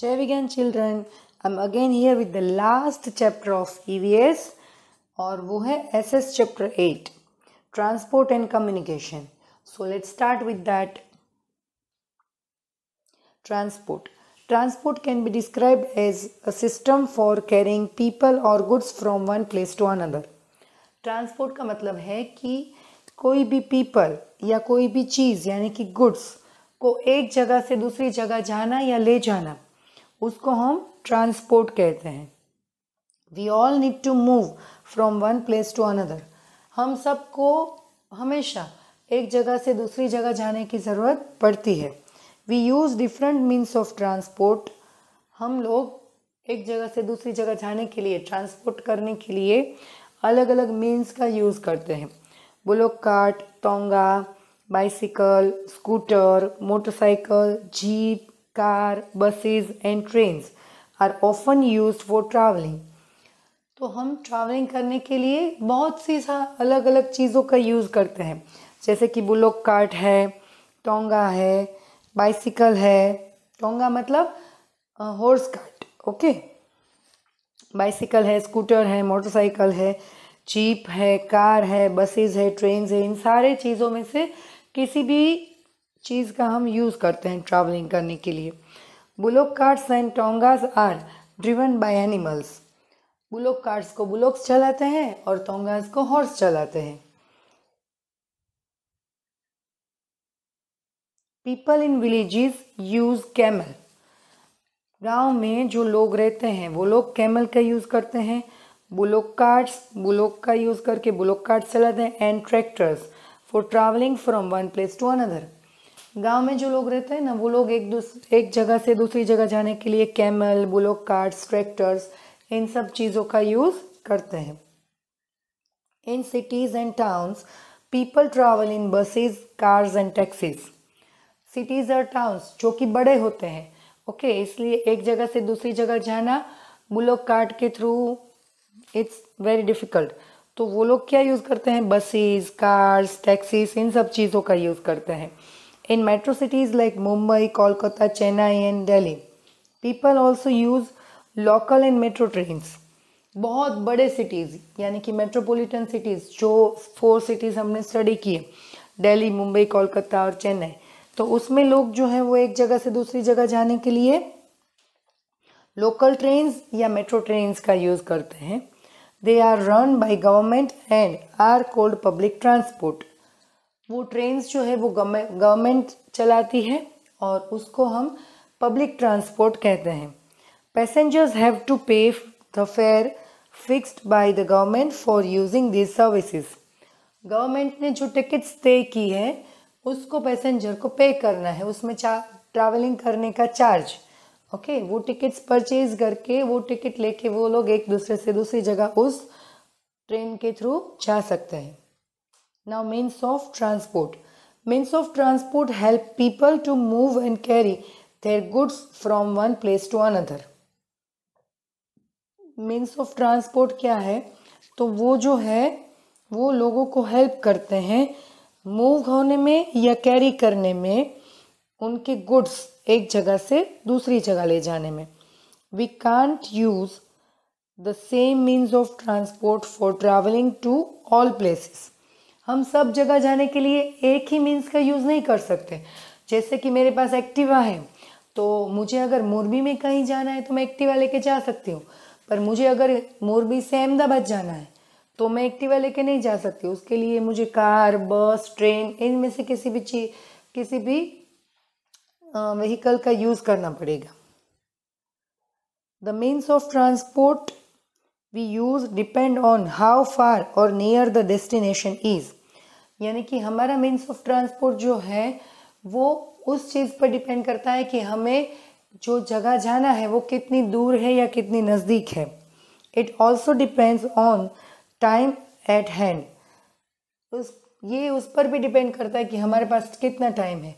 Jai children I am again here with the last chapter of EVS और वो है S S chapter eight transport and communication so let's start with that transport transport can be describe as a system for carrying people और goods from one place to another transport का मतलब है कि कोई भी पीपल या कोई भी चीज़ यानी कि गुड्स को एक जगह से दूसरी जगह जाना या ले जाना उसको हम ट्रांसपोर्ट कहते हैं we all need to move from one place to another हम सबको हमेशा एक जगह से दूसरी जगह जाने की ज़रूरत पड़ती है we use different means of transport हम लोग एक जगह से दूसरी जगह जाने के लिए ट्रांसपोर्ट करने के लिए अलग अलग मीन्स का यूज़ करते हैं बोलो cart tonga bicycle scooter motorcycle jeep car buses and train are often used for travelling तो हम ट्रैवलिंग करने के लिए बहुत सी अलग अलग चीज़ों का यूज़ करते हैं जैसे कि बुलोक कार्ट है टोंगा है बाइसिकल है टोंगा मतलब हॉर्स कार्ट ओके बाइसिकल है स्कूटर है मोटरसाइकिल है जीप है कार है बसेज है ट्रेन है इन सारे चीज़ों में से किसी भी चीज़ का हम यूज़ करते हैं ट्रैवलिंग करने के लिए bullock carts and tongas are driven by animals bullock carts को बुलोक्स चलाते हैं और टोंगास को हॉर्स चलाते हैं people in villages use camel गांव में जो लोग रहते हैं वो लोग कैमल का यूज़ करते हैं बुलोक कार्ड्स बुलोक का यूज़ करके बुलोक कार्ड्स चलाते हैं and tractors for travelling from one place to another गांव में जो लोग रहते हैं ना वो लोग एक दूसरे एक जगह से दूसरी जगह जाने के लिए कैमल बुलोक कार्ट्स ट्रैक्टर्स इन सब चीज़ों का यूज़ करते हैं in cities and towns people travel in buses cars and taxis cities और टाउन्स जो कि बड़े होते हैं ओके okay, इसलिए एक जगह से दूसरी जगह जाना बुलोक कार्ड के थ्रू इट्स वेरी डिफ़िकल्ट तो वो लोग क्या यूज़ करते हैं बसेस कार्स टैक्सीज इन सब चीज़ों का यूज़ करते हैं In metro cities like Mumbai, Kolkata, Chennai and Delhi, people also use local and metro trains. बहुत बड़े सिटीज़ यानी कि मेट्रोपॉलिटन सिटीज़ जो फोर सिटीज़ हमने स्टडी किए दिल्ली मुंबई कोलकाता और चेन्नई तो उसमें लोग जो हैं वो एक जगह से दूसरी जगह जाने के लिए लोकल ट्रेन या मेट्रो ट्रेन का यूज़ करते हैं they are run by government and are called public transport वो ट्रेन जो है वो गवर्नमेंट चलाती है और उसको हम पब्लिक ट्रांसपोर्ट कहते हैं passengers have to pay the fare fixed by the government for using this services गवर्नमेंट ने जो टिकट्स तय की है उसको पैसेंजर को पे करना है उसमें चार ट्रैवलिंग करने का चार्ज ओके okay, वो टिकट्स परचेज करके वो टिकट लेके वो लोग एक दूसरे से दूसरी जगह उस ट्रेन के थ्रू जा सकते हैं means of transport means of transport help people to move and carry carry goods goods one place to another means of transport क्या है तो वो जो है वो लोगों को हेल्प करते हैं मूव होने में या कैरी करने में उनके गुड्स एक जगह से दूसरी जगह ले जाने में we can't use the same means of transport for travelling to all places हम सब जगह जाने के लिए एक ही मीन्स का यूज़ नहीं कर सकते जैसे कि मेरे पास एक्टिवा है तो मुझे अगर मोरबी में कहीं जाना है तो मैं एक्टिवा लेके जा सकती हूँ पर मुझे अगर मोरबी से अहमदाबाद जाना है तो मैं एक्टिवा लेके नहीं जा सकती उसके लिए मुझे कार बस ट्रेन इनमें से किसी भी चीज किसी भी व्हीकल का यूज़ करना पड़ेगा the means of transport we use depend on how far और नियर द डेस्टिनेशन इज यानी कि हमारा मीन्स ऑफ ट्रांसपोर्ट जो है वो उस चीज़ पर डिपेंड करता है कि हमें जो जगह जाना है वो कितनी दूर है या कितनी नज़दीक है it also depends on time at hand उस ये उस पर भी डिपेंड करता है कि हमारे पास कितना टाइम है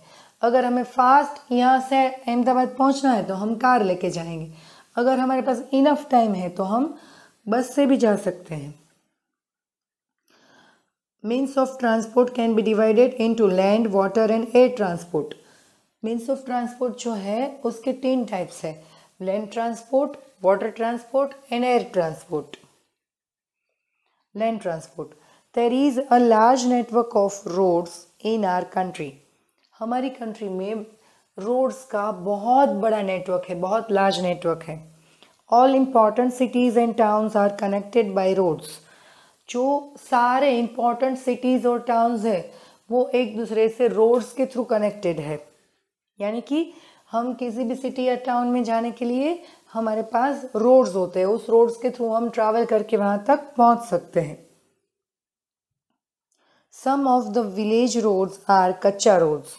अगर हमें फास्ट यहाँ से अहमदाबाद पहुँचना है तो हम कार लेके जाएंगे अगर हमारे पास इनफ टाइम है तो हम बस से भी जा सकते हैं means of transport can be be into land water and air transport means of transport जो है उसके तीन टाइप्स है land transport water transport and air transport land transport there is a large network of roads in our country हमारी country में roads का बहुत बड़ा नेटवर्क है बहुत लार्ज नेटवर्क है all important cities and towns are connected by roads जो सारे इम्पोर्टेंट सिटीज़ और टाउन्स हैं वो एक दूसरे से रोड्स के थ्रू कनेक्टेड है यानी कि हम किसी भी सिटी या टाउन में जाने के लिए हमारे पास रोड्स होते हैं उस रोड्स के थ्रू हम ट्रैवल करके वहाँ तक पहुँच सकते हैं some of the village roads are kachcha roads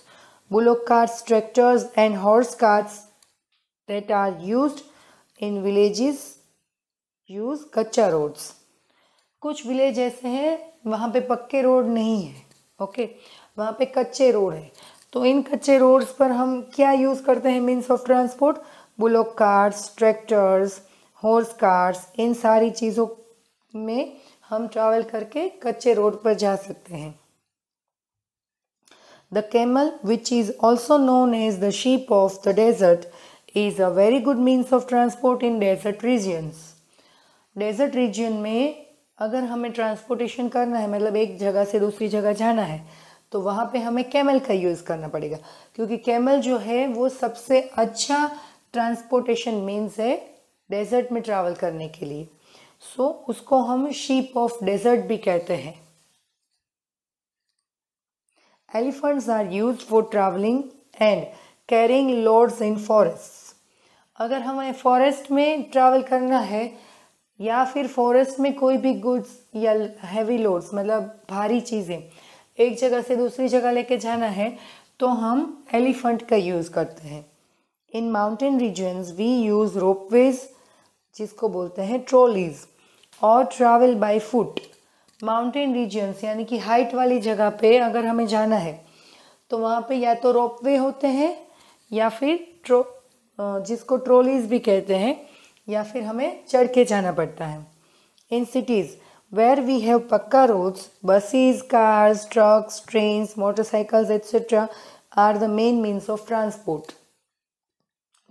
bullock carts tractors and horse carts that are use in villages use kachcha roads कुछ विलेज ऐसे हैं वहाँ पे पक्के रोड नहीं है ओके वहाँ पे कच्चे रोड है तो इन कच्चे रोड्स पर हम क्या यूज़ करते हैं means of transport bullock cars tractors horse cars इन सारी चीज़ों में हम ट्रैवल करके कच्चे रोड पर जा सकते हैं the camel which is also known as the ship of the desert is a very good means of transport in desert regions desert region में अगर हमें ट्रांसपोर्टेशन करना है मतलब एक जगह से दूसरी जगह जाना है तो वहाँ पे हमें कैमल का यूज़ करना पड़ेगा क्योंकि कैमल जो है वो सबसे अच्छा ट्रांसपोर्टेशन मीन्स है डेजर्ट में ट्रैवल करने के लिए सो so, उसको हम शीप ऑफ डेजर्ट भी कहते हैं elephants are use for travelling and carrying loads in forest अगर हमें फॉरेस्ट में ट्रैवल करना है या फिर फॉरेस्ट में कोई भी गुड्स या हैवी लोड्स मतलब भारी चीज़ें एक जगह से दूसरी जगह लेके जाना है तो हम एलिफेंट का यूज़ करते हैं in mountain regions we use ropeways जिसको बोलते हैं ट्रॉलीज और travel by foot mountain regions यानी कि हाइट वाली जगह पे अगर हमें जाना है तो वहाँ पे या तो रोपवे होते हैं या फिर ट्रो जिसको ट्रॉलीज भी कहते हैं या फिर हमें चढ़ के जाना पड़ता है in cities where we have pucca roads buses, cars trucks train motorcycles etcetera are the main means of transport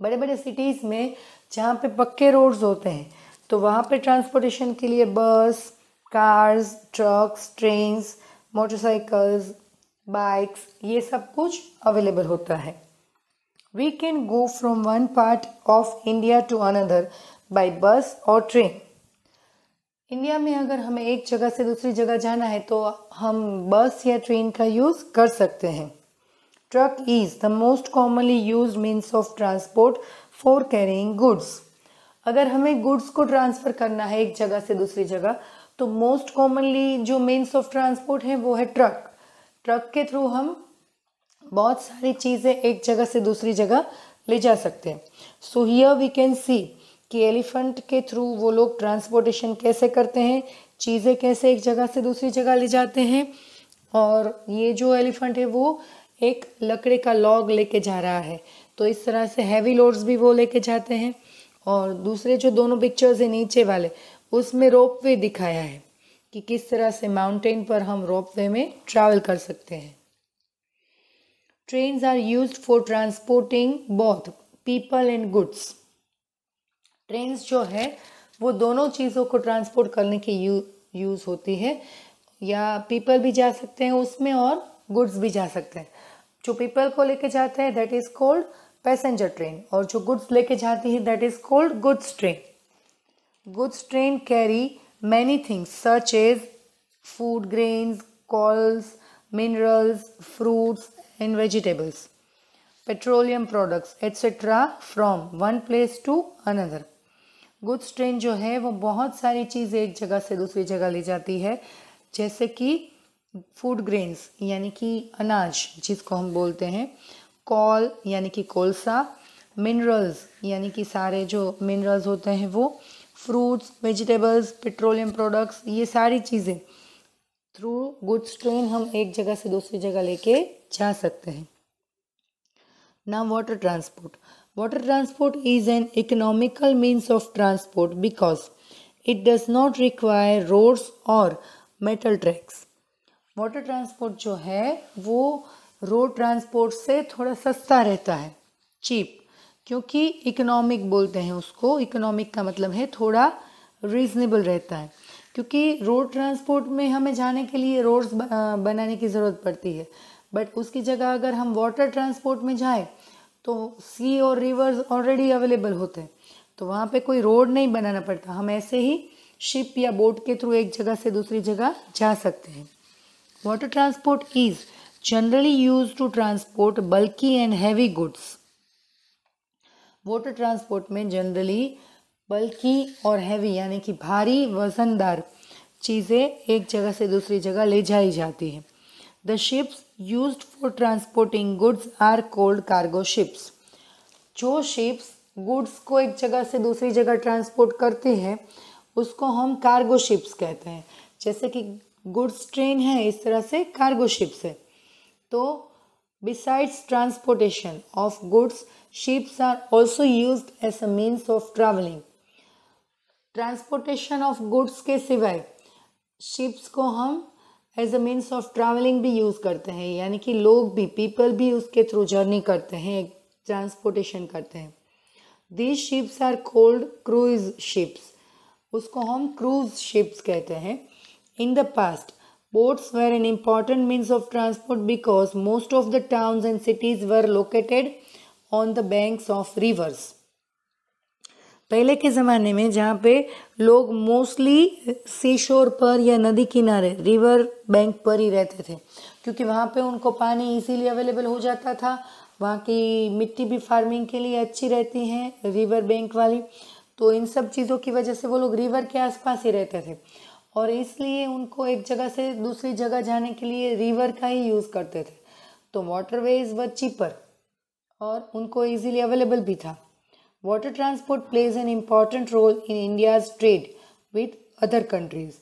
बड़े बड़े सिटीज़ में जहाँ पे पक्के रोड्स होते हैं तो वहाँ पे ट्रांसपोर्टेशन के लिए bus cars trucks trains motorcycles bikes ये सब कुछ अवेलेबल होता है We can go from one part of India to another by bus or train. India में अगर हमें एक जगह से दूसरी जगह जाना है तो हम बस या ट्रेन का यूज़ कर सकते हैं truck is the most commonly use means of transport for carrying goods अगर हमें गुड्स को ट्रांसफ़र करना है एक जगह से दूसरी जगह तो मोस्ट कॉमनली जो मीन्स ऑफ ट्रांसपोर्ट है वो है ट्रक ट्रक के थ्रू हम बहुत सारी चीज़ें एक जगह से दूसरी जगह ले जा सकते हैं so here we can see कि एलिफेंट के थ्रू वो लोग ट्रांसपोर्टेशन कैसे करते हैं चीज़ें कैसे एक जगह से दूसरी जगह ले जाते हैं और ये जो एलिफेंट है वो एक लकड़ी का लॉग लेके जा रहा है तो इस तरह से हैवी लोड्स भी वो लेके जाते हैं और दूसरे जो दोनों पिक्चर्स हैं नीचे वाले उसमें रोप वे दिखाया है कि किस तरह से माउंटेन पर हम रोप वे में ट्रैवल कर सकते हैं Trains are use for transporting both people and goods Trains जो है वो दोनों चीज़ों को ट्रांसपोर्ट करने के यूज़ होती है या पीपल भी जा सकते हैं उसमें और गुड्स भी जा सकते हैं जो पीपल को लेके जाते हैं that is called passenger train और जो गुड्स लेके जाती है that is called goods train goods train carry many things such as food grains coals minerals fruits and vegetables, petroleum products etc. from one place to another. Goods train जो है वो बहुत सारी चीज़ एक जगह से दूसरी जगह ले जाती है जैसे कि फूड ग्रेन्स यानी कि अनाज जिसको हम बोलते हैं कॉल यानी कि कोलसा मिनरल्स यानी कि सारे जो मिनरल्स होते हैं वो फ्रूट्स वेजिटेबल्स पेट्रोलियम प्रोडक्ट्स ये सारी चीज़ें थ्रू गुड्स ट्रेन हम एक जगह से दूसरी जगह लेके जा सकते हैं ना water transport water transport is an economical means of transport because it does not require roads और मेटल ट्रैक्स वाटर ट्रांसपोर्ट जो है वो रोड ट्रांसपोर्ट से थोड़ा सस्ता रहता है चीप क्योंकि इकोनॉमिक बोलते हैं उसको इकोनॉमिक का मतलब है थोड़ा रीजनेबल रहता है क्योंकि रोड ट्रांसपोर्ट में हमें जाने के लिए रोड्स बनाने की ज़रूरत पड़ती है बट उसकी जगह अगर हम वाटर ट्रांसपोर्ट में जाए तो सी और रिवर्स ऑलरेडी अवेलेबल होते हैं तो वहाँ पे कोई रोड नहीं बनाना पड़ता हम ऐसे ही शिप या बोट के थ्रू एक जगह से दूसरी जगह जा सकते हैं water transport is generally use to transport bulk and heavy goods water transport में generally बल्कि और हैवी यानी कि भारी वजनदार चीज़ें एक जगह से दूसरी जगह ले जाई जाती है the ships use for transporting goods are called cargo ships जो शिप्स गुड्स को एक जगह से दूसरी जगह ट्रांसपोर्ट करती है उसको हम कार्गो शिप्स कहते हैं जैसे कि गुड्स ट्रेन है इस तरह से कार्गो शिप्स है तो besides transportation of goods ships are also use as a means of travelling transportation of goods के सिवाय शिप्स को हम as a means of travelling भी यूज़ करते हैं यानी कि लोग भी पीपल भी उसके थ्रू जर्नी करते हैं ट्रांसपोर्टेशन करते हैं these ships are called cruise ships उसको हम क्रूज शिप्स कहते हैं in the past boats were an important means of transport because most of the towns and cities were located on the banks of rivers पहले के ज़माने में जहाँ पे लोग मोस्टली सी शोर पर या नदी किनारे रिवर बैंक पर ही रहते थे क्योंकि वहाँ पे उनको पानी इजीली अवेलेबल हो जाता था वहाँ की मिट्टी भी फार्मिंग के लिए अच्छी रहती है रिवर बैंक वाली तो इन सब चीज़ों की वजह से वो लोग रिवर के आसपास ही रहते थे और इसलिए उनको एक जगह से दूसरी जगह जाने के लिए रिवर का ही यूज़ करते थे तो वाटर वेज व चीपर और उनको इजीली अवेलेबल भी था Water transport plays an important role in India's trade with other countries.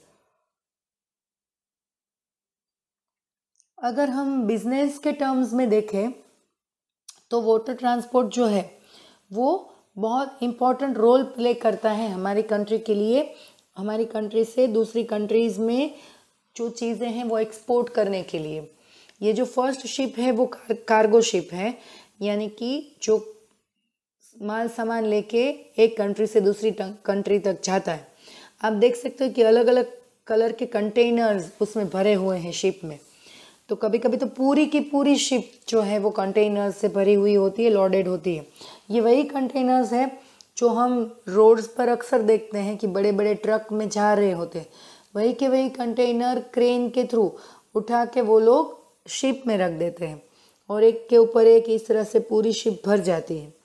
अगर हम बिजनेस के टर्म्स में देखें तो वाटर ट्रांसपोर्ट जो है वो बहुत इम्पॉर्टेंट रोल प्ले करता है हमारी कंट्री के लिए हमारी कंट्री से दूसरी कंट्रीज़ में जो चीज़ें हैं वो एक्सपोर्ट करने के लिए ये जो फर्स्ट शिप है वो कार्गो शिप है यानी कि जो माल सामान लेके एक कंट्री से दूसरी कंट्री तक जाता है आप देख सकते हो कि अलग अलग कलर के कंटेनर्स उसमें भरे हुए हैं शिप में तो कभी कभी तो पूरी की पूरी शिप जो है वो कंटेनर्स से भरी हुई होती है लोडेड होती है ये वही कंटेनर्स है जो हम रोड्स पर अक्सर देखते हैं कि बड़े बड़े ट्रक में जा रहे होते हैं वही के वही कंटेनर क्रेन के थ्रू उठा के वो लोग शिप में रख देते हैं और एक के ऊपर एक इस तरह से पूरी शिप भर जाती है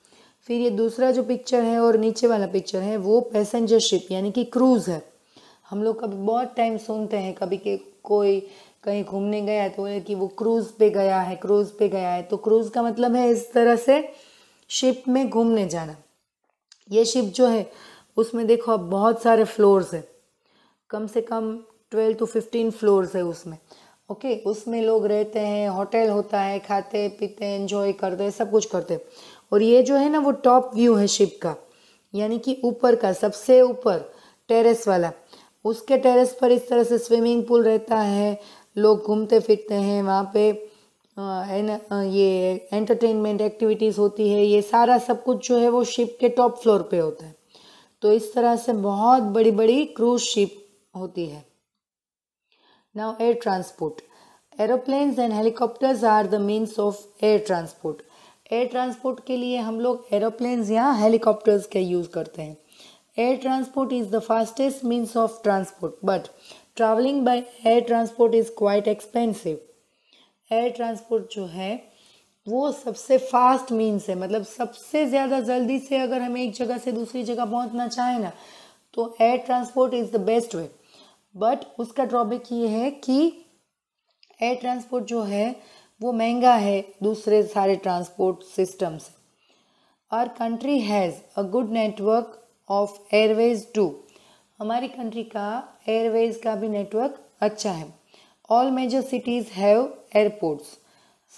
फिर ये दूसरा जो पिक्चर है और नीचे वाला पिक्चर है वो पैसेंजर शिप यानी कि क्रूज़ है हम लोग कभी बहुत टाइम सुनते हैं कभी के कोई कहीं घूमने गया है तो बोले कि वो क्रूज़ पे गया है क्रूज़ पे गया है तो क्रूज़ का मतलब है इस तरह से शिप में घूमने जाना ये शिप जो है उसमें देखो अब बहुत सारे फ्लोर्स है कम से कम ट्वेल्व टू फिफ्टीन फ्लोर्स है उसमें ओके उसमें लोग रहते हैं होटल होता है खाते पीते इंजॉय करते सब कुछ करते और ये जो है ना वो टॉप व्यू है शिप का यानी कि ऊपर का सबसे ऊपर टेरेस वाला उसके टेरेस पर इस तरह से स्विमिंग पूल रहता है लोग घूमते फिरते हैं वहाँ पे एन ये एंटरटेनमेंट एक्टिविटीज़ होती है ये सारा सब कुछ जो है वो शिप के टॉप फ्लोर पे होता है तो इस तरह से बहुत बड़ी बड़ी क्रूज शिप होती है now air transport aeroplanes and helicopters are the means of air transport air transport के लिए हम लोग एरोप्लेन्स या हेलीकॉप्टर्स का यूज़ करते हैं air transport is the fastest means of transport but travelling by air transport is quite expensive air transport जो है वो सबसे फास्ट मीन्स है मतलब सबसे ज़्यादा जल्दी से अगर हमें एक जगह से दूसरी जगह पहुंचना चाहे ना तो air transport is the best way but उसका ड्रॉबैक ये है कि एयर ट्रांसपोर्ट जो है वो महंगा है दूसरे सारे ट्रांसपोर्ट सिस्टम से our country has a good network of airways too हमारी कंट्री का एयरवेज का भी नेटवर्क अच्छा है all major cities have airports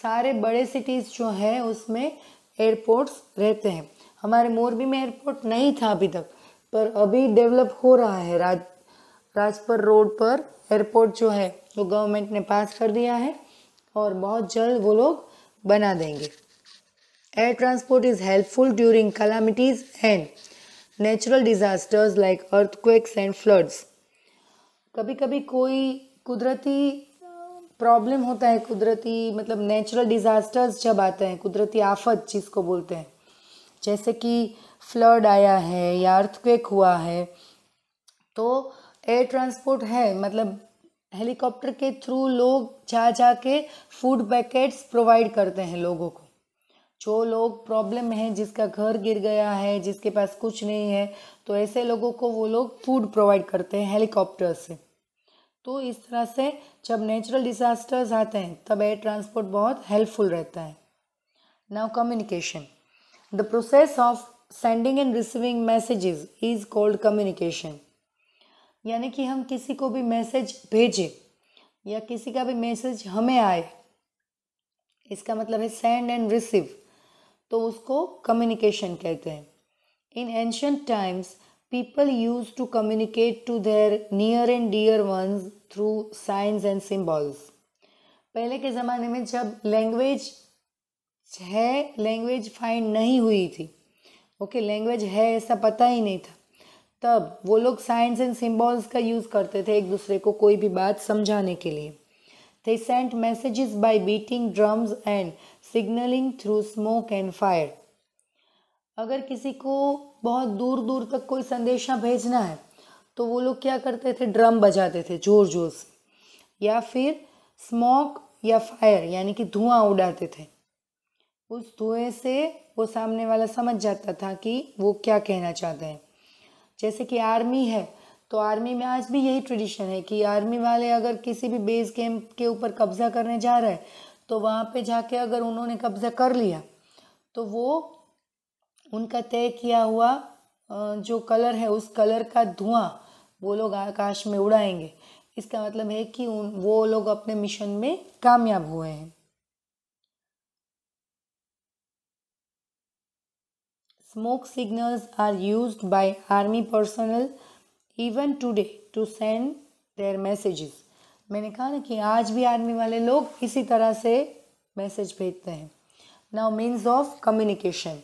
सारे बड़े सिटीज़ जो हैं उसमें एयरपोर्ट्स रहते हैं हमारे मोरबी में एयरपोर्ट नहीं था अभी तक पर अभी डेवलप हो रहा है राज राजपर रोड पर एयरपोर्ट जो है वो गवर्नमेंट ने पास कर दिया है और बहुत जल्द वो लोग बना देंगे air transport is helpful during calamities and natural disasters like quakes and floods कभी कभी कोई कुदरती प्रॉब्लम होता है कुदरती मतलब नेचुरल डिज़ास्टर्स जब आते हैं कुदरती आफत जिसको बोलते हैं जैसे कि फ्लड आया है या अर्थक्वेक हुआ है तो एयर ट्रांसपोर्ट है मतलब हेलीकॉप्टर के थ्रू लोग जा जा के फूड पैकेट्स प्रोवाइड करते हैं लोगों को जो लोग प्रॉब्लम है जिसका घर गिर गया है जिसके पास कुछ नहीं है तो ऐसे लोगों को वो लोग फूड प्रोवाइड करते हैं हेलीकॉप्टर से तो इस तरह से जब नेचुरल डिजास्टर्स आते हैं तब एयर ट्रांसपोर्ट बहुत हेल्पफुल रहता है now communication the process of sending and receiving messages is called communication यानी कि हम किसी को भी मैसेज भेजें या किसी का भी मैसेज हमें आए इसका मतलब है सेंड एंड रिसीव तो उसको कम्युनिकेशन कहते हैं in ancient times people use to communicate to their near and dear ones through signs and symbols पहले के ज़माने में जब लैंग्वेज है लैंग्वेज फाइंड नहीं हुई थी ओके okay, लैंग्वेज है ऐसा पता ही नहीं था तब वो लोग साइंस एंड सिम्बॉल्स का यूज़ करते थे एक दूसरे को कोई भी बात समझाने के लिए they sent messages by beating drums and signalling through smoke and fire अगर किसी को बहुत दूर दूर तक कोई संदेशा भेजना है तो वो लोग क्या करते थे ड्रम बजाते थे जोर जोर से या फिर स्मोक या फायर यानी कि धुआं उड़ाते थे उस धुएं से वो सामने वाला समझ जाता था कि वो क्या कहना चाहते हैं जैसे कि आर्मी है तो आर्मी में आज भी यही ट्रेडिशन है कि आर्मी वाले अगर किसी भी बेस कैंप के ऊपर कब्जा करने जा रहे हैं तो वहाँ पे जाके अगर उन्होंने कब्जा कर लिया तो वो उनका तय किया हुआ जो कलर है उस कलर का धुआं वो लोग आकाश में उड़ाएंगे इसका मतलब है कि उन वो लोग अपने मिशन में कामयाब हुए हैं Smoke signals are used by army personnel even today to send their messages. मैंने कहा ना कि आज भी आर्मी वाले लोग इसी तरह से मैसेज भेजते हैं now means of communication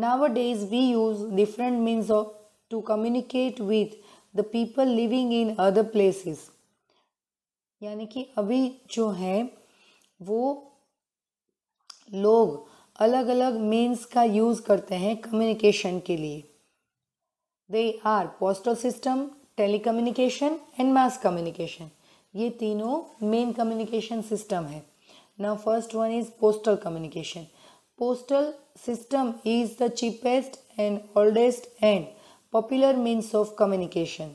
nowadays we use different means of to communicate with the people living in other places यानी कि अभी जो है वो लोग अलग अलग मीन्स का यूज़ करते हैं कम्युनिकेशन के लिए they are postal system telecommunication and mass communication ये तीनों मेन कम्युनिकेशन सिस्टम है न first one is postal communication postal system is the cheapest and oldest and popular means of communication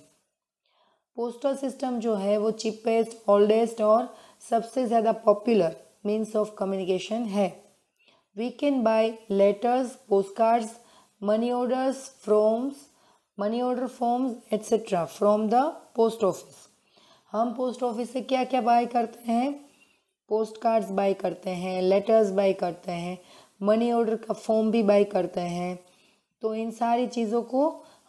postal system जो है वो cheapest oldest और सबसे ज़्यादा पॉपुलर मीन्स ऑफ कम्युनिकेशन है we can buy letters, postcards, money orders, forms, money order forms etcetera from the post office हम post office से क्या क्या बाय करते हैं पोस्ट कार्ड्स बाय करते हैं लेटर्स बाय करते हैं मनी ऑर्डर का फॉर्म भी बाय करते हैं तो इन सारी चीज़ों को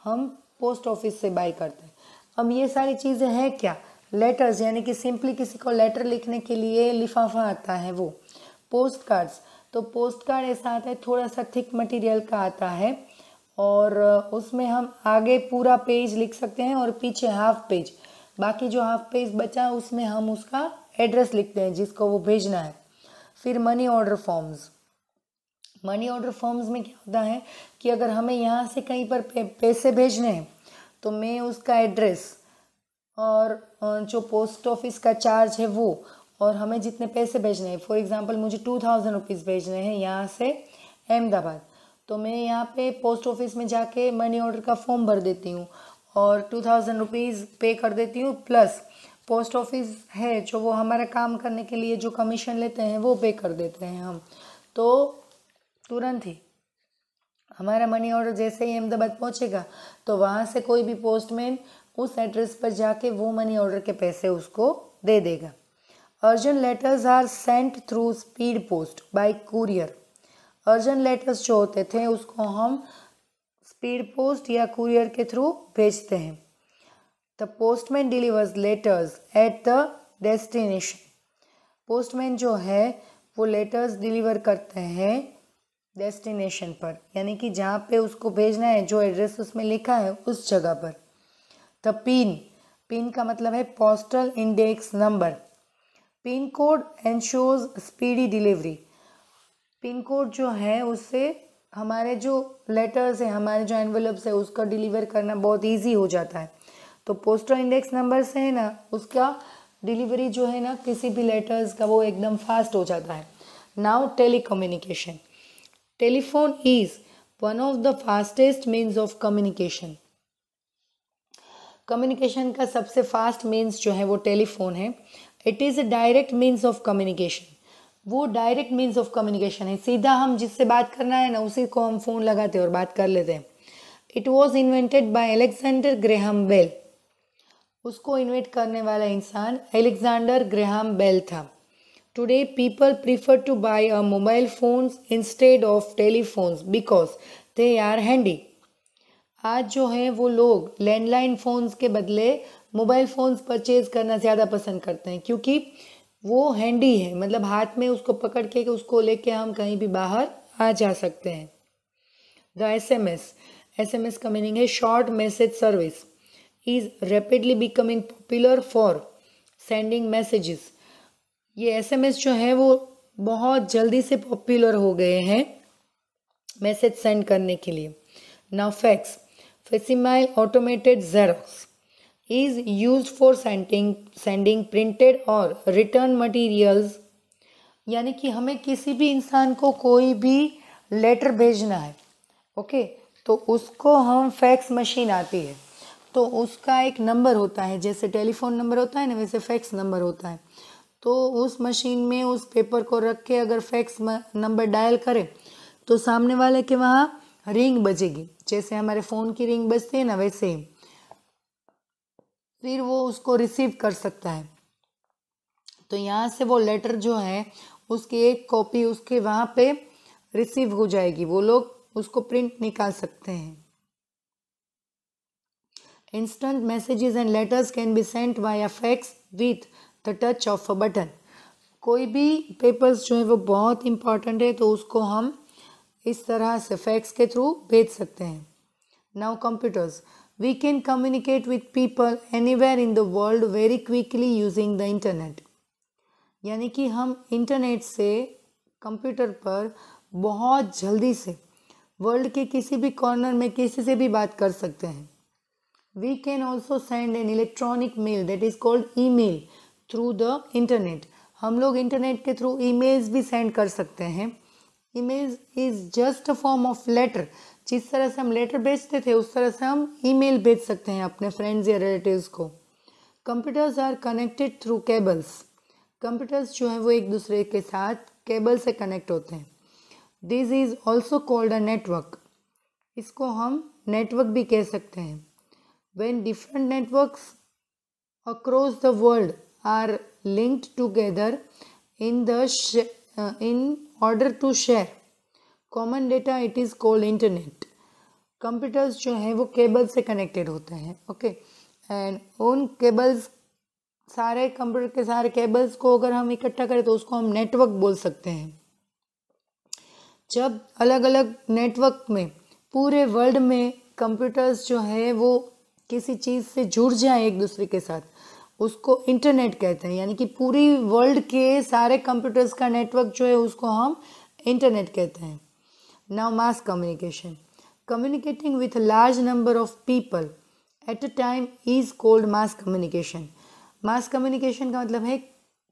हम पोस्ट ऑफिस से बाय करते हैं अब ये सारी चीज़ें हैं क्या लेटर्स यानी कि सिंपली किसी को लेटर लिखने के लिए लिफाफा आता है वो पोस्ट कार्ड्स तो पोस्ट कार्ड ऐसा आता है थोड़ा सा थिक मटेरियल का आता है और उसमें हम आगे पूरा पेज लिख सकते हैं और पीछे हाफ पेज बाकी जो हाफ पेज बचा उसमें हम उसका एड्रेस लिखते हैं जिसको वो भेजना है फिर money order forms money order forms में क्या होता है कि अगर हमें यहाँ से कहीं पर पैसे भेजने हैं तो मैं उसका एड्रेस और जो पोस्ट ऑफिस का चार्ज है वो और हमें जितने पैसे भेजने हैं फॉर एग्ज़ाम्पल मुझे टू थाउजेंड रुपीज़ भेजने हैं यहाँ से अहमदाबाद तो मैं यहाँ पे पोस्ट ऑफिस में जाके मनी ऑर्डर का फॉर्म भर देती हूँ और टू थाउजेंड रुपीज़ पे कर देती हूँ प्लस पोस्ट ऑफिस है जो वो हमारा काम करने के लिए जो कमीशन लेते हैं वो पे कर देते हैं हम तो तुरंत ही हमारा मनी ऑर्डर जैसे ही अहमदाबाद पहुँचेगा तो वहाँ से कोई भी पोस्टमैन उस एड्रेस पर जाके वो मनी ऑर्डर के पैसे उसको दे देगा urgent letters are sent through speed post by courier urgent letters जो होते थे उसको हम स्पीड पोस्ट या कुरियर के थ्रू भेजते हैं the postman delivers letters at the destination postman जो है वो लेटर्स डिलीवर करते हैं डेस्टिनेशन पर यानी कि जहाँ पे उसको भेजना है जो एड्रेस उसमें लिखा है उस जगह पर द पिन पिन का मतलब है postal index number PIN code ensures speedy delivery PIN code जो है उससे हमारे जो लेटर्स हैं हमारे जो एनवेलप्स है उसका डिलीवर करना बहुत ईजी हो जाता है तो पोस्टल इंडेक्स नंबर से है ना उसका डिलीवरी जो है ना किसी भी लेटर्स का वो एकदम फास्ट हो जाता है now communication telephone is one of the fastest means of communication communication का सबसे फास्ट मीन्स जो है वो टेलीफोन है it is a direct means of communication वो डायरेक्ट मीन्स ऑफ कम्युनिकेशन है सीधा हम जिससे बात करना है ना उसी को हम फ़ोन लगाते और बात कर लेते हैं it was invented by Alexander Graham Bell उसको इन्वेंट करने वाला इंसान एलेक्जेंडर ग्रेहम बेल था today people prefer to buy a mobile phones instead of telephones because they are handy आज जो है वो लोग लैंडलाइन फ़ोन्स के बदले मोबाइल फ़ोन्स परचेज़ करना ज़्यादा पसंद करते हैं क्योंकि वो हैंडी है मतलब हाथ में उसको पकड़ के उसको लेके हम कहीं भी बाहर आ जा सकते हैं the S M S S M S का मीनिंग है short message service is rapidly becoming popular for sending messages ये एस एम एस जो है वो बहुत जल्दी से पॉपुलर हो गए हैं मैसेज सेंड करने के लिए now fax facsimile automated xerox is used for sending sending printed or written materials यानी कि हमें किसी भी इंसान को कोई भी लेटर भेजना है ओके तो उसको हम फैक्स मशीन आती है तो उसका एक नंबर होता है जैसे टेलीफोन नंबर होता है ना वैसे फैक्स नंबर होता है तो उस मशीन में उस पेपर को रख के अगर फैक्स नंबर डायल करें तो सामने वाले के वहाँ रिंग बजेगी जैसे हमारे फ़ोन की रिंग बजती है ना वैसे ही फिर वो उसको रिसीव कर सकता है तो यहाँ से वो लेटर जो है उसकी एक कॉपी उसके वहाँ पे रिसीव हो जाएगी वो लोग उसको प्रिंट निकाल सकते हैं instant and letters can be sent sent a fax with the touch of a button कोई भी पेपर्स जो है वो बहुत इम्पॉर्टेंट है तो उसको हम इस तरह से फैक्स के थ्रू भेज सकते हैं now computers We can communicate with people anywhere in the world very quickly using the internet. यानी कि हम इंटरनेट से कंप्यूटर पर बहुत जल्दी से वर्ल्ड के किसी भी कॉर्नर में किसी से भी बात कर सकते हैं we can also send an electronic mail that is called e mail through the internet हम लोग इंटरनेट के थ्रू ई मेल्स भी सेंड कर सकते हैं email is just a form of letter जिस तरह से हम लेटर भेजते थे उस तरह से हम ईमेल भेज सकते हैं अपने फ्रेंड्स या रिलेटिव्स को computers are connected through cables computers जो हैं वो एक दूसरे के साथ केबल से कनेक्ट होते हैं this is also called a network इसको हम नेटवर्क भी कह सकते हैं when different networks across the world are linked together in the in order to share common data it is called internet computers जो हैं वो केबल से कनेक्टेड होते हैं ओके एंड उन केबल्स सारे कंप्यूटर के सारे केबल्स को अगर हम इकट्ठा करें तो उसको हम नेटवर्क बोल सकते हैं जब अलग अलग नेटवर्क में पूरे वर्ल्ड में कंप्यूटर्स जो है वो किसी चीज़ से जुड़ जाए एक दूसरे के साथ उसको इंटरनेट कहते हैं यानी कि पूरी वर्ल्ड के सारे कंप्यूटर्स का नेटवर्क जो है उसको हम इंटरनेट कहते हैं Now mass communication. Communicating with a large number of people at a time is called mass communication. Mass communication का मतलब है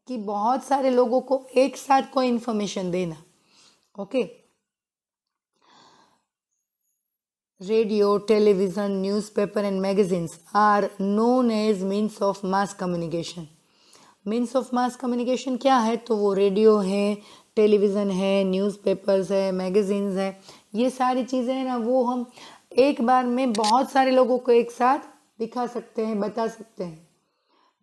कि बहुत सारे लोगों को एक साथ कोई इन्फॉर्मेशन देना okay radio television newspaper and magazines are known as means of mass communication means of mass communication क्या है तो वो रेडियो है टेलीविज़न है न्यूज़पेपर्स है मैगज़ीन्स हैं ये सारी चीज़ें हैं ना वो हम एक बार में बहुत सारे लोगों को एक साथ दिखा सकते हैं बता सकते हैं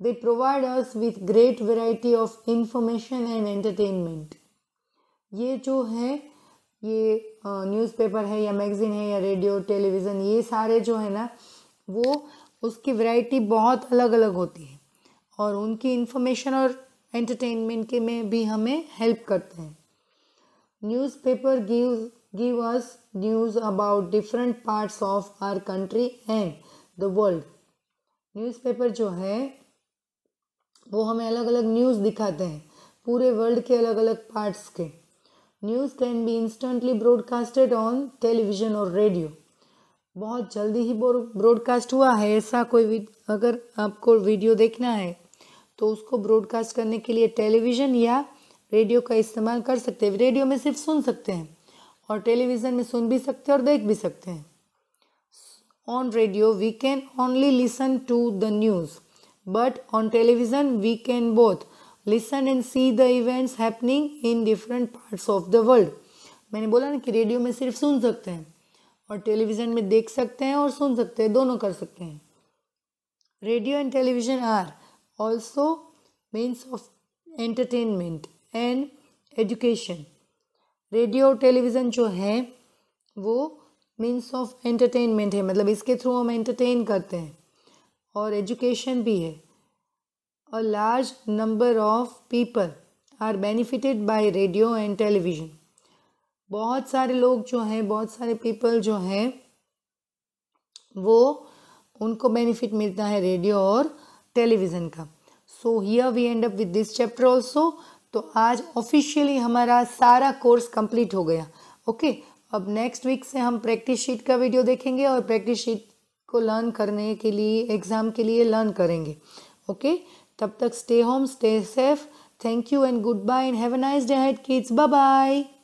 they provide us with great variety of information and entertainment ये जो है ये न्यूज़पेपर है या मैगज़ीन है या रेडियो टेलीविज़न ये सारे जो है ना वो उसकी वैरायटी बहुत अलग अलग होती है और उनकी इन्फॉर्मेशन और एंटरटेनमेंट के में भी हमें हेल्प करते हैं newspaper give give news about different parts of our country and the world news newspaper जो है वो हमें अलग अलग न्यूज़ दिखाते हैं पूरे वर्ल्ड के अलग अलग पार्ट्स के news can be instantly broadcasted on television और रेडियो बहुत जल्दी ही ब्रॉडकास्ट हुआ है ऐसा कोई अगर आपको वीडियो देखना है तो उसको ब्रॉडकास्ट करने के लिए टेलीविज़न या रेडियो का इस्तेमाल कर सकते हैं रेडियो में सिर्फ सुन सकते हैं और टेलीविज़न में सुन भी सकते हैं और देख भी सकते हैं on radio we can only listen to the news but on television we can both listen and see the events happening in different parts of the world मैंने बोला ना कि रेडियो में सिर्फ सुन सकते हैं और टेलीविज़न में देख सकते हैं और सुन सकते हैं दोनों कर सकते हैं radio and television are also means of entertainment and education radio और टेलीविज़न जो है वो मीन्स ऑफ एंटरटेनमेंट है मतलब इसके थ्रू हम entertain करते हैं और एजुकेशन भी है a large number of people are benefited by radio and television बहुत सारे लोग जो हैं बहुत सारे पीपल जो हैं वो उनको बेनिफिट मिलता है रेडियो और टेलीविज़न का so here we end up with this chapter also तो आज ऑफिशियली हमारा सारा कोर्स कंप्लीट हो गया ओके okay? अब नेक्स्ट वीक से हम प्रैक्टिस शीट का वीडियो देखेंगे और प्रैक्टिस शीट को लर्न करने के लिए एग्ज़ाम के लिए लर्न करेंगे ओके okay? तब तक stay home stay safe thank you and good bye and have a nice day head kids bye bye